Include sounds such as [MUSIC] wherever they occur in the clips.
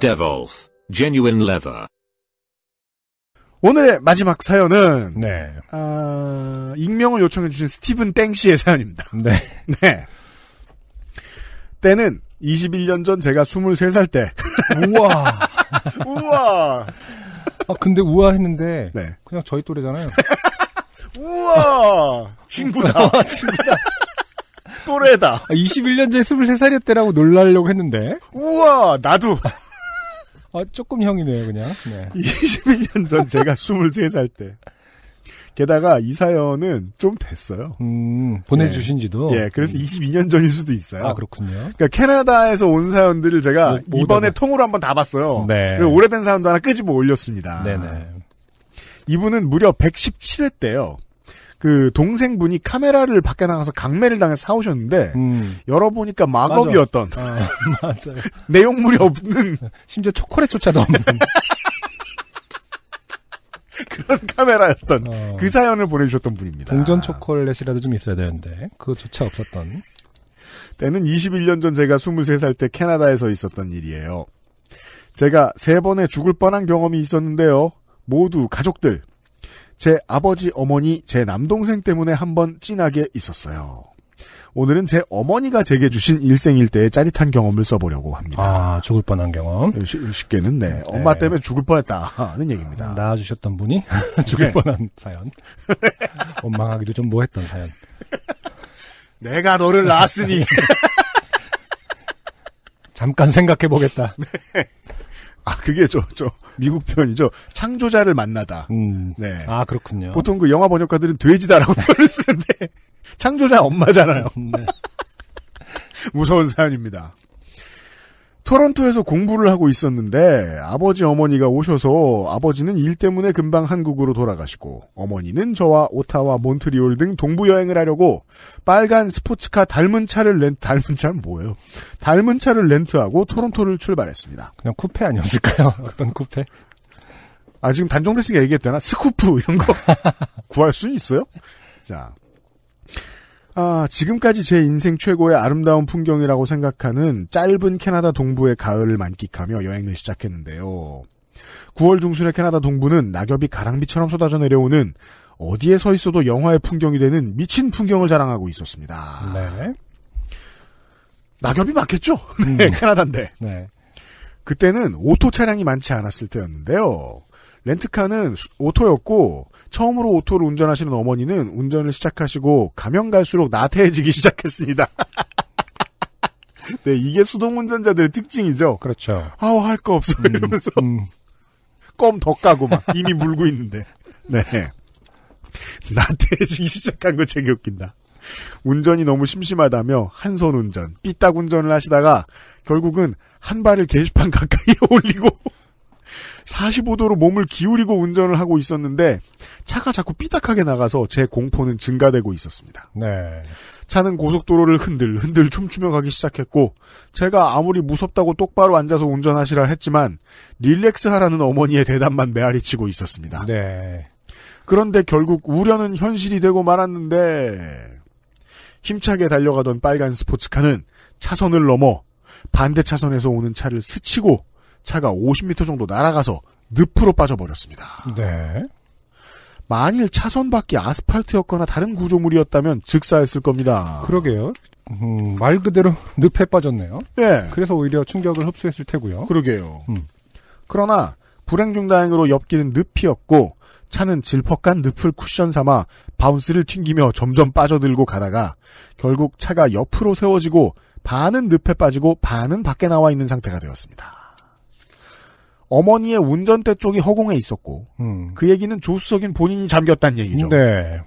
Devolf, genuine leather. 오늘의 마지막 사연은 네. 아, 익명을 요청해 주신 스티븐 땡 씨의 사연입니다. [LAUGHS] 네. [LAUGHS] 네. 때는 21년 전 제가 23살 때. 우와. [LAUGHS] 우와. 아 근데 우와 했는데 네. 그냥 저희 또래잖아요. 우와. 친구다. 아, 친구다. 또래다. 21년 아, 전에 23살이었대라고 놀라려고 했는데. 우와, 나도. 아, 조금 형이네요, 그냥. 네. 21년 전 제가 23살 때. 게다가 이 사연은 좀 됐어요. 음, 보내주신 지도. 예, 네. 예, 그래서 22년 음. 전일 수도 있어요. 아, 그렇군요. 그러니까 캐나다에서 온 사연들을 제가 오, 이번에 오 네, 네. 통으로 한번 다 봤어요. 네. 그리고 오래된 사연도 하나 끄집어 올렸습니다. 네네. 이분은 무려 117회 때요. 그 동생분이 카메라를 밖에 나가서 강매를 당해서 사오셨는데 음. 열어보니까 마법이었던 맞아. 아, [LAUGHS] 맞아요. [LAUGHS] 내용물이 없는 심지어 초콜릿조차도 없는 [LAUGHS] 그런 카메라였던 어. 그 사연을 보내주셨던 분입니다. 동전 초콜릿이라도 좀 있어야 되는데 그조차 없었던 때는 21년 전 제가 23살 때 캐나다에서 있었던 일이에요. 제가 세 번의 죽을 뻔한 경험이 있었는데요. 모두 가족들, 제 아버지 어머니 제 남동생 때문에 한번 찐하게 있었어요. 오늘은 제 어머니가 제게 주신 일생일 대의 짜릿한 경험을 써보려고 합니다. 아, 죽을 뻔한 경험. 쉬, 네, 쉽게는 네, 네. 엄마 때문에 죽을 뻔했다는 얘기입니다. 아, 낳아주셨던 분이 네. [LAUGHS] 죽을 네. 뻔한 사연. [LAUGHS] 원망하기도 좀 뭐했던 사연. 내가 너를 낳았으니. [LAUGHS] 잠깐 생각해보겠다. 네. 아, 그게 저, 저, 미국 표현이죠. 창조자를 만나다. 음. 네. 아 그렇군요. 보통 그 영화 번역가들은 돼지다라고 [LAUGHS] 표현을 쓰는데 창조자 엄마잖아요. 음, 네. [LAUGHS] 무서운 사연입니다. 토론토에서 공부를 하고 있었는데 아버지 어머니가 오셔서 아버지는 일 때문에 금방 한국으로 돌아가시고 어머니는 저와 오타와 몬트리올 등 동부 여행을 하려고 빨간 스포츠카 닮은 차를 렌트 닮은 차는 뭐예요? 닮은 차를 렌트하고 토론토를 출발했습니다. 그냥 쿠페 아니었을까요? [LAUGHS] 어떤 쿠페? 아 지금 단종대씨가 얘기했잖아 스쿠프 이런 거 [LAUGHS] 구할 수 있어요? 자 아, 지금까지 제 인생 최고의 아름다운 풍경이라고 생각하는 짧은 캐나다 동부의 가을을 만끽하며 여행을 시작했는데요. 9월 중순의 캐나다 동부는 낙엽이 가랑비처럼 쏟아져 내려오는 어디에 서 있어도 영화의 풍경이 되는 미친 풍경을 자랑하고 있었습니다. 네. 낙엽이 맞겠죠? 네, 음. [LAUGHS] 캐나다인데. 네. 그때는 오토 차량이 많지 않았을 때였는데요. 렌트카는 오토였고 처음으로 오토를 운전하시는 어머니는 운전을 시작하시고 가면 갈수록 나태해지기 [LAUGHS] 시작했습니다. [LAUGHS] 네, 이게 수동 운전자들의 특징이죠. 그렇죠. 아우 할 거 없어 음, 이러면서 음. [LAUGHS] 껌더 까고 막 이미 물고 있는데. 네. 나태해지기 시작한 거 되게 웃긴다. 운전이 너무 심심하다며 한 손 운전, 삐딱 운전을 하시다가 결국은 한 발을 게시판 가까이에 올리고 45도로 몸을 기울이고 운전을 하고 있었는데 차가 자꾸 삐딱하게 나가서 제 공포는 증가되고 있었습니다. 네. 차는 고속도로를 흔들 흔들 춤추며 가기 시작했고 제가 아무리 무섭다고 똑바로 앉아서 운전하시라 했지만 릴렉스 하라는 어머니의 대답만 메아리치고 있었습니다. 네. 그런데 결국 우려는 현실이 되고 말았는데 힘차게 달려가던 빨간 스포츠카는 차선을 넘어 반대 차선에서 오는 차를 스치고 차가 50m 정도 날아가서 늪으로 빠져버렸습니다. 네. 만일 차선 밖이 아스팔트였거나 다른 구조물이었다면 즉사했을 겁니다. 그러게요. 음, 말 그대로 [LAUGHS] 늪에 빠졌네요. 예. 그래서 오히려 충격을 흡수했을 테고요. 그러게요. 음. 그러나 불행 중 다행으로 옆길은 늪이었고 차는 질퍽한 늪을 쿠션 삼아 바운스를 튕기며 점점 빠져들고 가다가 결국 차가 옆으로 세워지고 반은 늪에 빠지고 반은 밖에 나와 있는 상태가 되었습니다. 어머니의 운전대 쪽이 허공에 있었고 음. 그 얘기는 조수석인 본인이 잠겼다는 얘기죠. 네.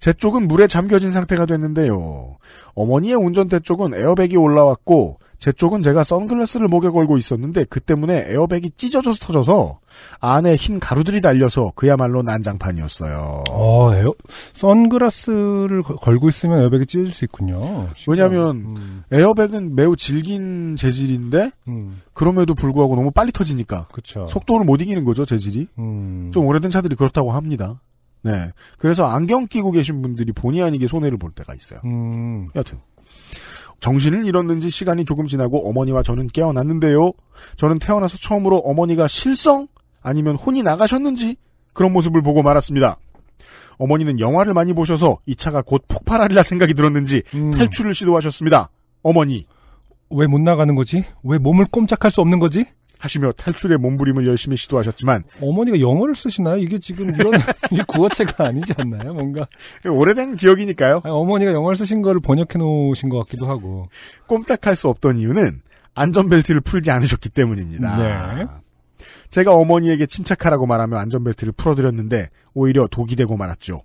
제 쪽은 물에 잠겨진 상태가 됐는데요. 어머니의 운전대 쪽은 에어백이 올라왔고 제 쪽은 제가 선글라스를 목에 걸고 있었는데 그 때문에 에어백이 찢어져서 터져서 안에 흰 가루들이 달려서 그야말로 난장판이었어요. 어, 에어, 선글라스를 걸고 있으면 에어백이 찢어질 수 있군요. 왜냐하면 음. 에어백은 매우 질긴 재질인데 음. 그럼에도 불구하고 너무 빨리 터지니까 그쵸. 속도를 못 이기는 거죠 재질이. 음. 좀 오래된 차들이 그렇다고 합니다. 네, 그래서 안경 끼고 계신 분들이 본의 아니게 손해를 볼 때가 있어요. 음. 여튼 정신을 잃었는지 시간이 조금 지나고 어머니와 저는 깨어났는데요. 저는 태어나서 처음으로 어머니가 실성 아니면 혼이 나가셨는지 그런 모습을 보고 말았습니다. 어머니는 영화를 많이 보셔서 이 차가 곧 폭발하리라 생각이 들었는지 음. 탈출을 시도하셨습니다. 어머니. 왜 못 나가는 거지? 왜 몸을 꼼짝할 수 없는 거지? 하시며 탈출의 몸부림을 열심히 시도하셨지만 어머니가 영어를 쓰시나요? 이게 지금 이런 [LAUGHS] 구어체가 아니지 않나요? 뭔가 오래된 기억이니까요. 아니, 어머니가 영어를 쓰신 거를 번역해 놓으신 것 같기도 하고 꼼짝할 수 없던 이유는 안전벨트를 풀지 않으셨기 때문입니다. 네. 제가 어머니에게 침착하라고 말하며 안전벨트를 풀어드렸는데 오히려 독이 되고 말았죠.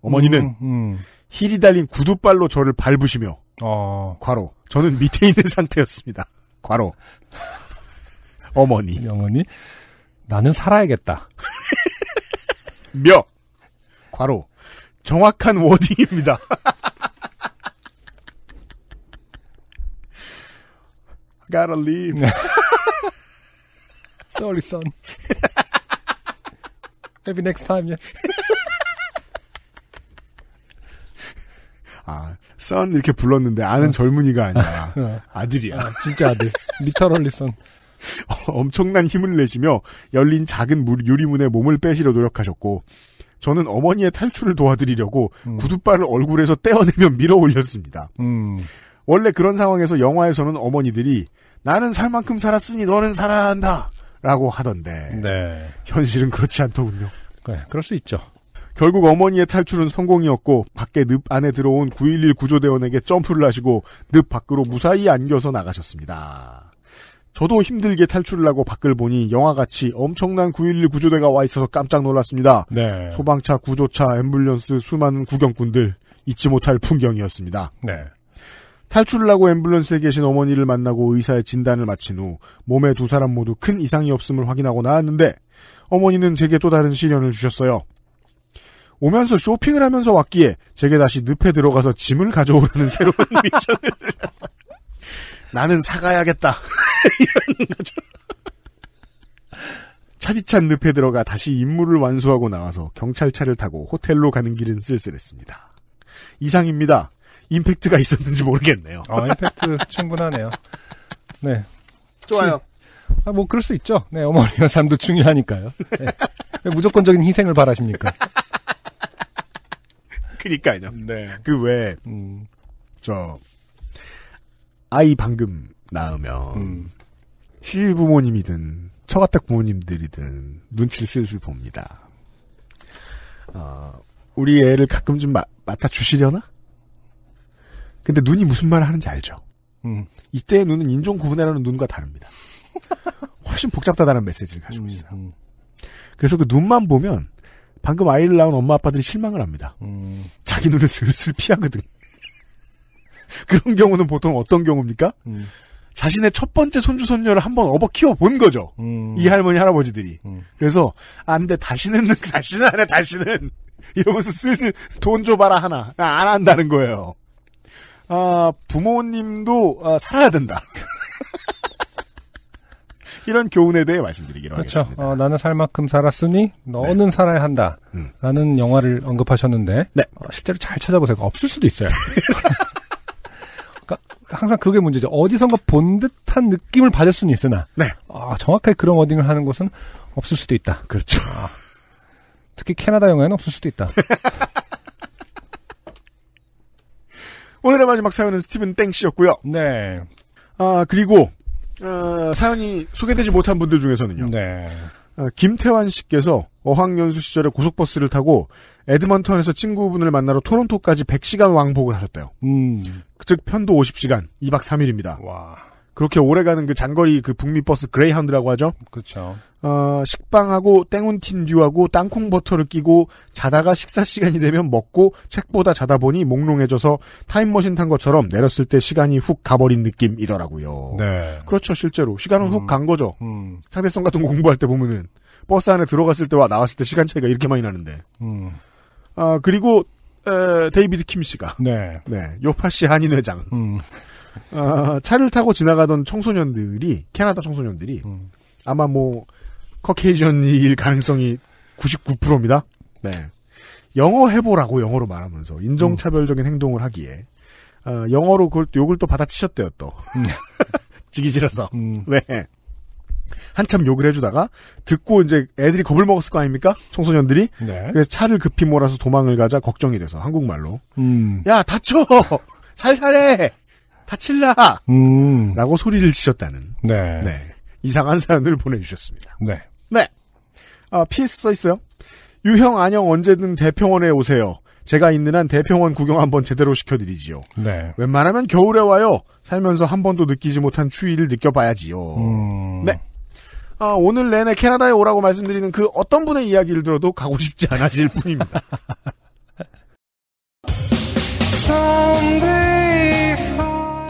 어머니는 음, 음. 힐이 달린 구두발로 저를 밟으시며 어. 과로 저는 밑에 있는 [LAUGHS] 상태였습니다. 과로 어머니. 어머니. 나는 살아야겠다. 며. [LAUGHS] 과로. 정확한 워딩입니다. 가 o t t a leave. 네. Sorry, son. Maybe next time, yeah. 아, son 이렇게 불렀는데 아는 어. 젊은이가 아니라 어. 아들이야. 아, 진짜 아들. 리터럴리 son. [LAUGHS] 엄청난 힘을 내시며 열린 작은 유리문에 몸을 빼시려 노력하셨고 저는 어머니의 탈출을 도와드리려고 음. 구두발을 얼굴에서 떼어내며 밀어 올렸습니다. 음. 원래 그런 상황에서 영화에서는 어머니들이 나는 살 만큼 살았으니 너는 살아야 한다 라고 하던데 네. 현실은 그렇지 않더군요. 네, 그럴 수 있죠. 결국 어머니의 탈출은 성공이었고 밖에 늪 안에 들어온 911 구조대원에게 점프를 하시고 늪 밖으로 무사히 안겨서 나가셨습니다. 저도 힘들게 탈출을 하고 밖을 보니 영화같이 엄청난 911 구조대가 와 있어서 깜짝 놀랐습니다. 네. 소방차, 구조차, 앰뷸런스, 수많은 구경꾼들 잊지 못할 풍경이었습니다. 네. 탈출을 하고 앰뷸런스에 계신 어머니를 만나고 의사의 진단을 마친 후 몸에 두 사람 모두 큰 이상이 없음을 확인하고 나왔는데 어머니는 제게 또 다른 시련을 주셨어요. 오면서 쇼핑을 하면서 왔기에 제게 다시 늪에 들어가서 짐을 가져오라는 새로운 [LAUGHS] 미션을 나는 사가야겠다. [LAUGHS] 이런 거죠. 차디찬 늪에 들어가 다시 임무를 완수하고 나와서 경찰차를 타고 호텔로 가는 길은 쓸쓸했습니다. 이상입니다. 임팩트가 있었는지 모르겠네요. 어, 임팩트 [LAUGHS] 충분하네요. 네. 좋아요. 아, 뭐, 그럴 수 있죠. 네, 어머니와 삶도 중요하니까요. 네. 무조건적인 희생을 바라십니까? 그니까요. 네. 그 왜, 음. 저, 아이 방금 낳으면 음. 시 부모님이든 처가댁 부모님들이든 눈치를 슬슬 봅니다. 어, 우리 애를 가끔 좀 마, 맡아주시려나? 근데 눈이 무슨 말을 하는지 알죠. 음. 이때의 눈은 인종 구분해라는 눈과 다릅니다. [LAUGHS] 훨씬 복잡하다는 메시지를 가지고 음, 있어요. 음, 그래서 그 눈만 보면 방금 아이를 낳은 엄마 아빠들이 실망을 합니다. 음. 자기 눈을 슬슬 피하거든. [LAUGHS] 그런 경우는 보통 어떤 경우입니까? 음. 자신의 첫 번째 손주 손녀를 한번 업어 키워 본 거죠. 음. 이 할머니 할아버지들이. 음. 그래서 안돼 아, 다시는 [LAUGHS] 다시는 안해 다시는 [LAUGHS] 이러면서 슬슬 돈 줘봐라 하나 아, 안 한다는 거예요. 아 부모님도 아, 살아야 된다. 이런 교훈에 대해 말씀드리기로 그렇죠. 하겠습니다. 어, 나는 살 만큼 살았으니 너는 네. 살아야 한다라는 음. 영화를 언급하셨는데 네. 어, 실제로 잘 찾아보세요. 없을 수도 있어요. 항상 그게 문제죠. 어디선가 본 듯한 느낌을 받을 수는 있으나 네. 아, 정확하게 그런 워딩을 하는 것은 없을 수도 있다. 그렇죠. 아, 특히 캐나다 영화에는 없을 수도 있다. [LAUGHS] 오늘의 마지막 사연은 스티븐 땡 씨였고요. 네. 아 그리고 어, 사연이 소개되지 못한 분들 중에서는요. 네. 어, 김태환 씨께서 어학연수 시절에 고속버스를 타고 에드먼턴에서 친구분을 만나러 토론토까지 100시간 왕복을 하셨대요. 음. 그 즉 편도 50시간, 2박 3일입니다. 와. 그렇게 오래가는 그장거리그 북미 버스 그레이하운드라고 하죠. 그렇죠. 어, 식빵하고 땡운틴듀하고 땅콩 버터를 끼고 자다가 식사 시간이 되면 먹고 책보다 자다 보니 몽롱해져서 타임머신 탄 것처럼 내렸을 때 시간이 훅 가버린 느낌이더라고요. 네. 그렇죠, 실제로 시간은 음, 훅간 거죠. 음. 상대성 같은 거 공부할 때 보면은 버스 안에 들어갔을 때와 나왔을 때 시간 차이가 이렇게 많이 나는데. 음. 아 그리고 에, 데이비드 킴 씨가 네, 네 요파 씨 한인 회장. 음. 아, 차를 타고 지나가던 청소년들이 캐나다 청소년들이 음. 아마 뭐 커케이션일 가능성이 99%입니다. 네. 영어 해보라고 영어로 말하면서 인종차별적인 음. 행동을 하기에 어, 영어로 그걸 욕을 또 받아치셨대요 또 음. [LAUGHS] 지기질해서 음. 네. 한참 욕을 해주다가 듣고 이제 애들이 겁을 먹었을 거 아닙니까? 청소년들이. 네. 그래서 차를 급히 몰아서 도망을 가자 걱정이 돼서 한국말로. 음. 야 다쳐 [LAUGHS] 살살해 다칠라! 음. 라고 소리를 치셨다는. 네. 네. 이상한 사연을 보내주셨습니다. 네. 네. 아, PS 써 있어요. 유형 안녕 언제든 대평원에 오세요. 제가 있는 한 대평원 구경 한번 제대로 시켜드리지요. 네. 웬만하면 겨울에 와요. 살면서 한 번도 느끼지 못한 추위를 느껴봐야지요. 음... 네. 아, 오늘 내내 캐나다에 오라고 말씀드리는 그 어떤 분의 이야기를 들어도 가고 싶지 않아질 [LAUGHS] 뿐입니다.